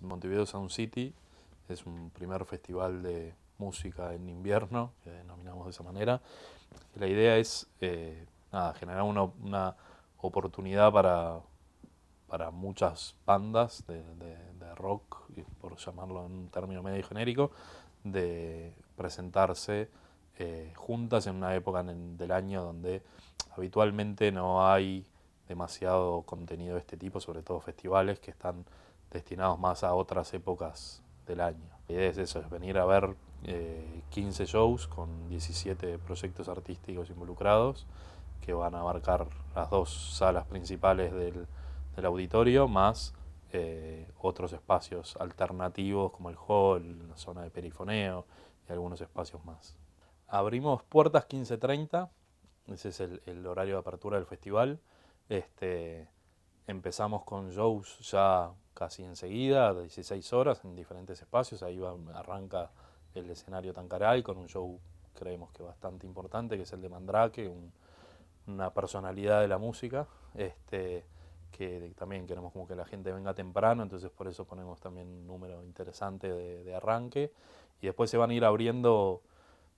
Montevideo Sound City es un primer festival de música en invierno, que denominamos de esa manera. La idea es eh, generar una, una oportunidad para, para, muchas bandas de, de, rock, por llamarlo en un término medio genérico, de presentarse eh, juntas en una época del año donde habitualmente no hay demasiado contenido de este tipo, sobre todo festivales que están destinados más a otras épocas del año. y es eso, es venir a ver 15 eh, shows con 17 proyectos artísticos involucrados que van a abarcar las dos salas principales del, auditorio, más eh, otros espacios alternativos como el hall, la zona de perifoneo y algunos espacios más. Abrimos puertas 15.30, ese es el, horario de apertura del festival. Este, Empezamos con shows ya casi enseguida, 16 horas, en diferentes espacios. Ahí va, arranca el escenario Tancaray con un show, creemos que bastante importante, que es el de Mandrake, una personalidad de la música, este, que también queremos como que la gente venga temprano, entonces por eso ponemos también un número interesante de, de arranque. Y después se van a ir abriendo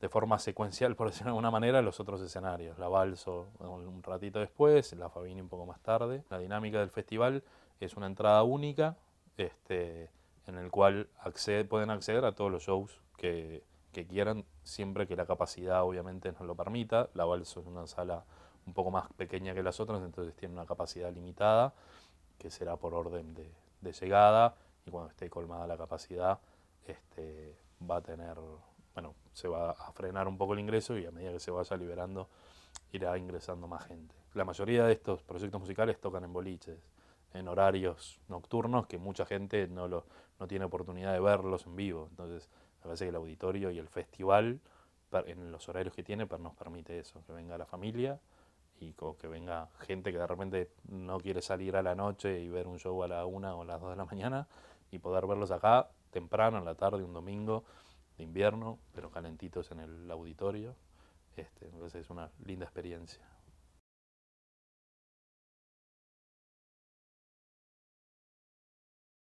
de forma secuencial, por decirlo de alguna manera, los otros escenarios. La Balso un ratito después, la Fabini un poco más tarde. La dinámica del festival es una entrada única este, en el cual accede, pueden acceder a todos los shows que, quieran, siempre que la capacidad obviamente nos lo permita. La Balso es una sala un poco más pequeña que las otras, entonces tiene una capacidad limitada, que será por orden de, llegada, y cuando esté colmada la capacidad, este, va a tener bueno, se va a frenar un poco el ingreso y a medida que se vaya liberando irá ingresando más gente. La mayoría de estos proyectos musicales tocan en boliches, en horarios nocturnos que mucha gente no, lo, no tiene oportunidad de verlos en vivo. Entonces, a parece que el auditorio y el festival, en los horarios que tiene, nos permite eso, que venga la familia y que venga gente que de repente no quiere salir a la noche y ver un show a la una o a las dos de la mañana y poder verlos acá temprano, en la tarde, un domingo de invierno, pero calentitos en el auditorio. Este, es una linda experiencia.